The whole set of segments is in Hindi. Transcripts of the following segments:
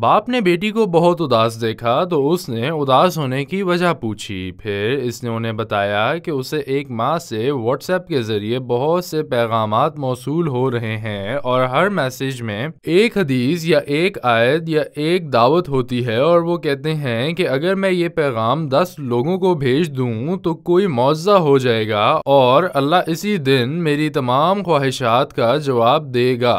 बाप ने बेटी को बहुत उदास देखा तो उसने उदास होने की वजह पूछी फिर इसने उन्हें बताया कि उसे एक माह से व्हाट्सएप के ज़रिए बहुत से पैगाम मौसू हो रहे हैं और हर मैसेज में एक हदीस या एक आयत या एक दावत होती है और वो कहते हैं कि अगर मैं ये पैगाम दस लोगों को भेज दूँ तो कोई मुआवजा हो जाएगा और अल्लाह इसी दिन मेरी तमाम ख्वाहिशात का जवाब देगा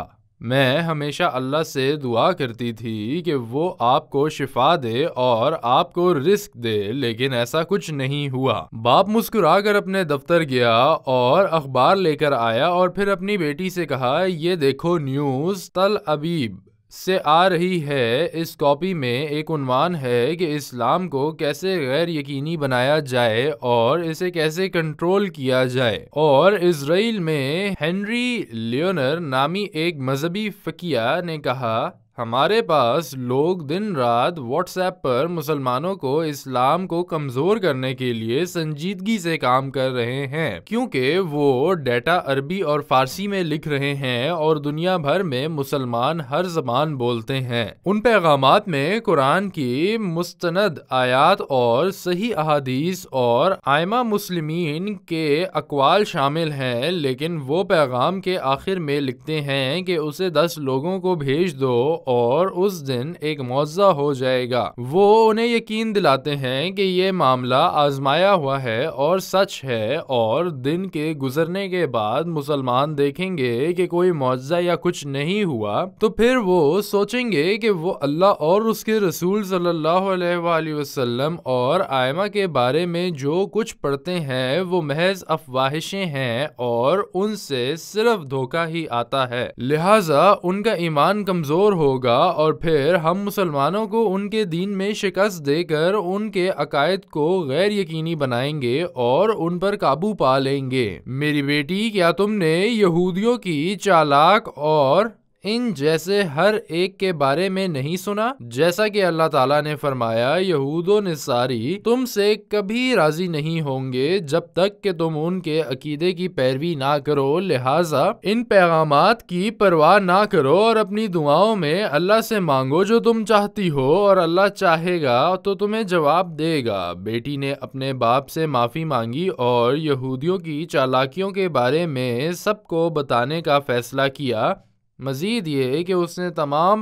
मैं हमेशा अल्लाह से दुआ करती थी कि वो आपको शिफा दे और आपको रिस्क दे लेकिन ऐसा कुछ नहीं हुआ बाप मुस्कुरा कर अपने दफ्तर गया और अखबार लेकर आया और फिर अपनी बेटी से कहा ये देखो न्यूज़ तल अबीब से आ रही है इस कॉपी में एक उनवान है कि इस्लाम को कैसे गैर यकीनी बनाया जाए और इसे कैसे कंट्रोल किया जाए और इसराइल में हेनरी लियोनर नामी एक मजहबी फकिया ने कहा हमारे पास लोग दिन रात व्हाट्सएप पर मुसलमानों को इस्लाम को कमज़ोर करने के लिए संजीदगी से काम कर रहे हैं क्योंकि वो डेटा अरबी और फारसी में लिख रहे हैं और दुनिया भर में मुसलमान हर जबान बोलते हैं उन पैगाम में कुरान की मुस्तनद आयात और सही अहादीस और आयमा मुसलमिन के अकवाल शामिल हैं लेकिन वो पैगाम के आखिर में लिखते हैं कि उसे दस लोगों को भेज दो और उस दिन एक मुआवजा हो जाएगा वो उन्हें यकीन दिलाते हैं कि ये मामला आजमाया हुआ है और सच है और दिन के गुजरने के बाद मुसलमान देखेंगे कि कोई मुआवजा या कुछ नहीं हुआ तो फिर वो सोचेंगे कि वो अल्लाह और उसके रसूल सल्लल्लाहु अलैहि वसल्लम और आयमा के बारे में जो कुछ पढ़ते हैं वो महज अफवाहिशें हैं और उनसे सिर्फ धोखा ही आता है लिहाजा उनका ईमान कमजोर हो होगा और फिर हम मुसलमानों को उनके दीन में शिकस्त देकर उनके अकायद को गैर यकीनी बनाएंगे और उन पर काबू पा लेंगे मेरी बेटी क्या तुमने यहूदियों की चालाक और इन जैसे हर एक के बारे में नहीं सुना जैसा कि अल्लाह ताला ने फरमाया यहूदो निसारी तुमसे कभी राजी नहीं होंगे जब तक कि तुम उनके अकीदे की पैरवी ना करो लिहाजा इन पैगाम की परवाह ना करो और अपनी दुआओं में अल्लाह से मांगो जो तुम चाहती हो और अल्लाह चाहेगा तो तुम्हें जवाब देगा बेटी ने अपने बाप से माफ़ी मांगी और यहूदियों की चालाकियों के बारे में सबको बताने का फैसला किया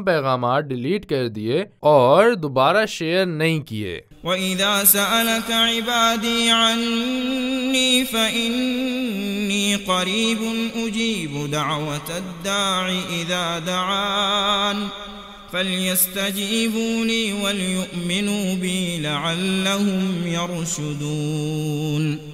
پیغامات ڈیلیٹ کر دیئے اور دوبارہ شیئر نہیں کیے وَإِذَا سَأَلَكَ عِبَادِي عَنِّي فَإِنِّي قريب أجيب دعوة الداع إذا دعان فليستجيبوا لي وليؤمنوا بي لعلهم يرشدون